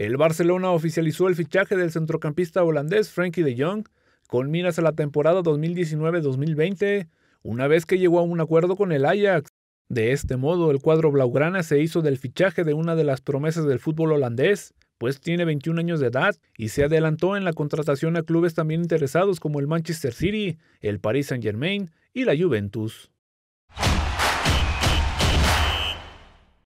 El Barcelona oficializó el fichaje del centrocampista holandés Frankie de Jong con miras a la temporada 2019-2020, una vez que llegó a un acuerdo con el Ajax. De este modo, el cuadro blaugrana se hizo del fichaje de una de las promesas del fútbol holandés, pues tiene 21 años de edad y se adelantó en la contratación a clubes también interesados como el Manchester City, el Paris Saint-Germain y la Juventus.